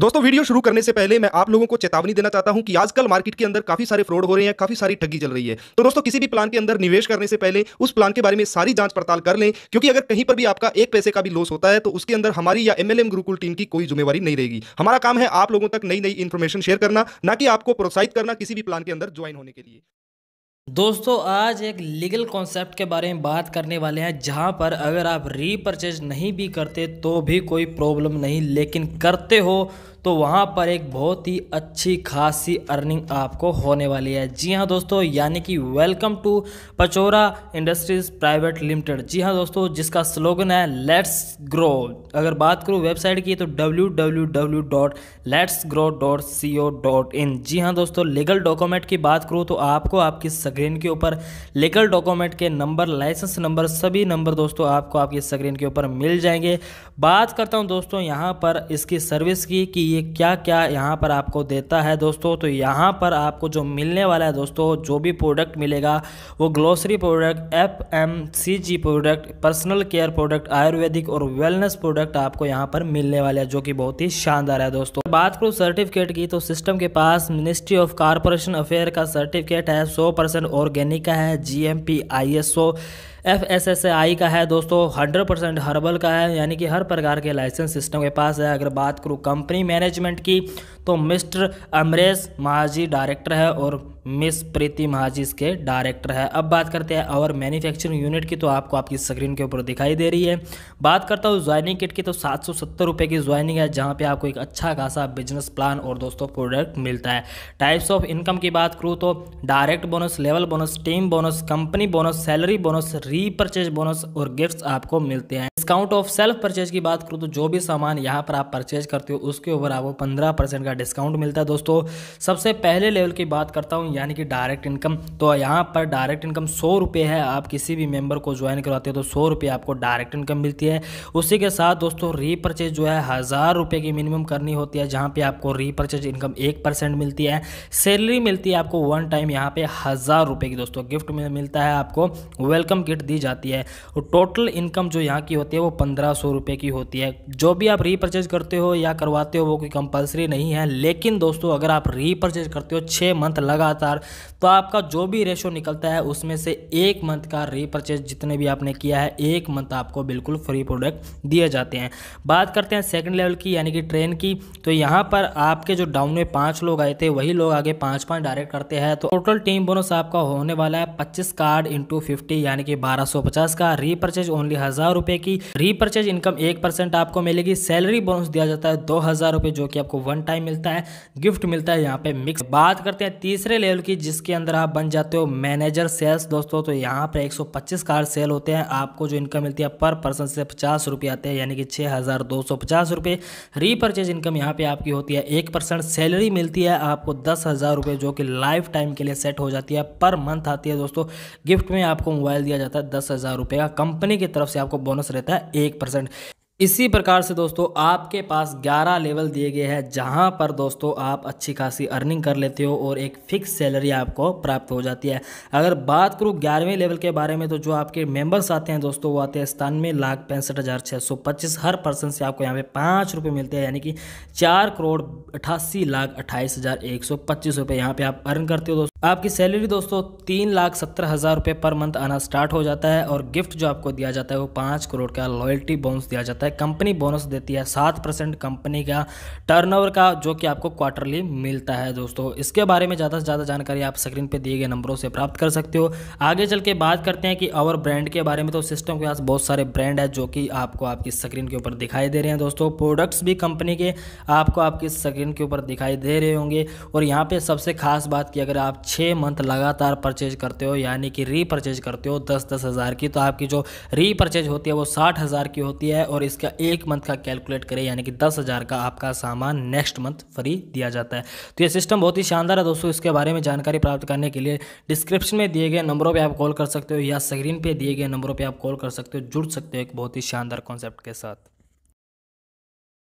दोस्तों वीडियो शुरू करने से पहले मैं आप लोगों को चेतावनी देना चाहता हूं कि आजकल मार्केट के अंदर काफी सारे फ्रॉड हो रहे हैं काफी सारी ठगी चल रही है तो दोस्तों किसी भी प्लान के अंदर निवेश करने से पहले उस प्लान के बारे में सारी जांच पड़ताल कर लें क्योंकि अगर कहीं पर भी आपका एक पैसे का भी लॉस होता है तो उसके अंदर हमारी या एमएलएम गुरुकुल टीम की कोई जिम्मेवारी नहीं रहेगी हमारा काम है आप लोगों तक नई नई इन्फॉर्मेशन शेयर करना ना कि आपको प्रोत्साहित करना किसी भी प्लान के अंदर ज्वाइन होने के लिए दोस्तों आज एक लीगल कॉन्सेप्ट के बारे में बात करने वाले हैं जहां पर अगर आप रीपरचेज नहीं भी करते तो भी कोई प्रॉब्लम नहीं लेकिन करते हो तो वहाँ पर एक बहुत ही अच्छी खासी अर्निंग आपको होने वाली है जी हाँ दोस्तों यानी कि welcome to Pachora industries private limited जी हाँ दोस्तों जिसका स्लोगन है लेट्स ग्रो अगर बात करूँ वेबसाइट की तो W W W dot let's grow dot C O dot in जी हाँ दोस्तों लीगल डॉक्यूमेंट की बात करूँ तो आपको आपकी स्क्रीन के ऊपर लीगल डॉक्यूमेंट के नंबर लाइसेंस नंबर सभी नंबर दोस्तों आपको आपकी स्क्रीन के ऊपर मिल जाएंगे बात करता हूँ दोस्तों यहाँ पर इसकी सर्विस की कि ये क्या क्या यहाँ पर आपको देता है दोस्तों तो यहाँ पर आपको जो मिलने वाला है दोस्तों जो भी प्रोडक्ट मिलेगा वो grocery product F M C G product personal care product ayurvedic और वेलनेस प्रोडक्ट आपको यहाँ पर मिलने वाले हैं जो कि बहुत ही शानदार है दोस्तों तो बात करूँ सर्टिफिकेट की तो सिस्टम के पास मिनिस्ट्री ऑफ कॉरपोरेशन अफेयर का सर्टिफिकेट है सौ परसेंट ऑर्गेनिक का है G M P I S O F S S I का है दोस्तों हंड्रेड परसेंट हर्बल का है यानी कि हर प्रकार के लाइसेंस सिस्टम के पास है अगर बात करूँ कंपनी मैनेजमेंट की तो मिस्टर अमरेश महाजी डायरेक्टर है और मिस प्रीति महाजिस के डायरेक्टर है अब बात करते हैं और मैन्युफैक्चरिंग यूनिट की तो आपको आपकी स्क्रीन के ऊपर दिखाई दे रही है बात करता हूँ ज्वाइनिंग किट की तो सात सौ सत्तर रुपये की ज्वाइनिंग है जहाँ पे आपको एक अच्छा खासा बिजनेस प्लान और दोस्तों प्रोडक्ट मिलता है टाइप्स ऑफ इनकम की बात करूँ तो direct bonus level bonus team bonus company bonus salary bonus repurchase bonus और गिफ्ट आपको मिलते हैं डिस्काउंट ऑफ सेल्फ परचेज की बात करूँ तो जो भी सामान यहाँ पर आप परचेज करते हो उसके ऊपर आपको पंद्रह परसेंट का डिस्काउंट मिलता है दोस्तों सबसे पहले लेवल की बात करता हूँ यानी कि डायरेक्ट इनकम तो यहाँ पर डायरेक्ट इनकम सौ रुपये है आप किसी भी मेंबर को ज्वाइन करवाते हो तो सौ रुपये आपको डायरेक्ट इनकम मिलती है उसी के साथ दोस्तों रीपर्चेज जो है हज़ार रुपये की मिनिमम करनी होती है जहाँ पर आपको रीपर्चेज इनकम एक परसेंट मिलती है सैलरी मिलती है आपको वन टाइम यहाँ पर हज़ार रुपये की दोस्तों गिफ्ट में मिलता है आपको वेलकम किट दी जाती है और टोटल इनकम जो यहाँ की होती है वो पंद्रह सौ रुपये की होती है जो भी आप रीपर्चेज करते हो या करवाते हो वो कोई कंपलसरी नहीं है लेकिन दोस्तों अगर आप रीपर्चेज करते हो छः मंथ लगातार लगातार तो आपका जो भी रेशो निकलता है उसमें से एक मंथ का रीपर्चेज जितने भी आपने किया है एक मंथ आपको बिल्कुल फ्री प्रोडक्ट दिए जाते हैं बात करते हैं सेकंड लेवल की यानी कि ट्रेन की तो यहाँ पर आपके जो डाउन में पाँच लोग आए थे वही लोग आगे पाँच पाँच डायरेक्ट करते हैं तो टोटल टीम बोनस आपका होने वाला है पच्चीस कार्ड इंटू यानी कि बारह का रीपर्चेज ओनली हज़ार रुपये की रीपर्चेज इनकम एक आपको मिलेगी सैलरी बोनस दिया जाता है दो हज़ार रुपये जो कि आपको वन टाइम मिलता है गिफ्ट मिलता है यहाँ पे मिक्स बात करते हैं तीसरे लेवल सेल की जिसके अंदर आप बन जाते हो मैनेजर सेल्स दोस्तों तो यहाँ पर 125 कार सेल होते हैं आपको जो इनकम मिलती है पर पर्सन से पचास रुपये आते हैं यानी कि छः हज़ार दो सौ पचास रुपये रीपर्चेज इनकम यहाँ पे आपकी होती है एक परसेंट सैलरी मिलती है आपको दस हज़ार रुपये जो कि लाइफ टाइम के लिए सेट हो जाती है पर मंथ आती है दोस्तों गिफ्ट में आपको मोबाइल दिया जाता है दस हज़ार रुपये का कंपनी की तरफ से आपको बोनस रहता है एक परसेंट इसी प्रकार से दोस्तों आपके पास 11 लेवल दिए गए हैं जहां पर दोस्तों आप अच्छी खासी अर्निंग कर लेते हो और एक फिक्स सैलरी आपको प्राप्त हो जाती है अगर बात करूं ग्यारहवें लेवल के बारे में तो जो आपके मेंबर्स आते हैं दोस्तों वो आते हैं सतानवे लाख पैंसठ हज़ार छः सौ पच्चीस हर पर्सन से आपको यहाँ पे पाँच रुपये मिलते हैं यानी कि चार करोड़ अठासी लाख अट्ठाईस हज़ार एक सौ पच्चीस रुपये यहाँ पर आप अर्न करते हो दोस्तों आपकी सैलरी दोस्तों तीन लाख सत्तर हज़ार रुपये पर मंथ आना स्टार्ट हो जाता है और गिफ्ट जो आपको दिया जाता है वो पाँच करोड़ का लॉयल्टी बोनस दिया जाता है कंपनी बोनस देती है सात परसेंट कंपनी का टर्नओवर का जो कि आपको क्वार्टरली मिलता है दोस्तों इसके बारे में ज़्यादा से ज़्यादा जानकारी आप स्क्रीन पर दिए गए नंबरों से प्राप्त कर सकते हो आगे चल के बात करते हैं कि और ब्रांड के बारे में तो सिस्टम के पास बहुत सारे ब्रांड है जो कि आपको आपकी स्क्रीन के ऊपर दिखाई दे रहे हैं दोस्तों प्रोडक्ट्स भी कंपनी के आपको आपकी स्क्रीन के ऊपर दिखाई दे रहे होंगे और यहाँ पर सबसे खास बात की अगर आप छः मंथ लगातार परचेज करते हो यानी कि रीपरचेज करते हो दस दस हज़ार की तो आपकी जो रीपरचेज होती है वो साठ हज़ार की होती है और इसका एक मंथ का कैलकुलेट करें यानी कि दस हज़ार का आपका सामान नेक्स्ट मंथ फ्री दिया जाता है तो ये सिस्टम बहुत ही शानदार है दोस्तों इसके बारे में जानकारी प्राप्त करने के लिए डिस्क्रिप्शन में दिए गए नंबरों पर आप कॉल कर सकते हो या स्क्रीन पर दिए गए नंबरों पर आप कॉल कर सकते हो जुड़ सकते हो एक बहुत ही शानदार कॉन्सेप्ट के साथ